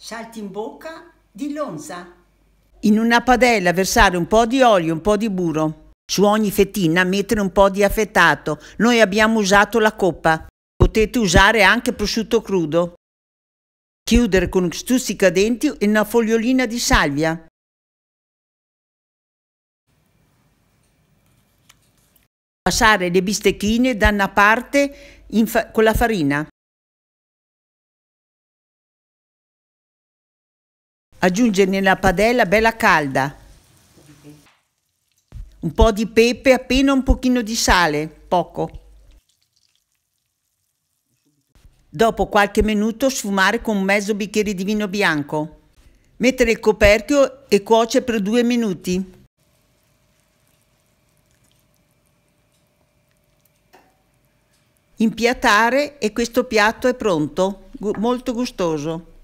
salti in bocca di lonza. In una padella versare un po' di olio, e un po' di burro. Su ogni fettina mettere un po' di affettato. Noi abbiamo usato la coppa. Potete usare anche prosciutto crudo. Chiudere con stuzzicadenti e una fogliolina di salvia. Passare le bistecchine da una parte con la farina. Aggiungere nella padella bella calda un po' di pepe, appena un pochino di sale, poco. Dopo qualche minuto sfumare con mezzo bicchiere di vino bianco. Mettere il coperchio e cuoce per due minuti. Impiattare e questo piatto è pronto, molto gustoso.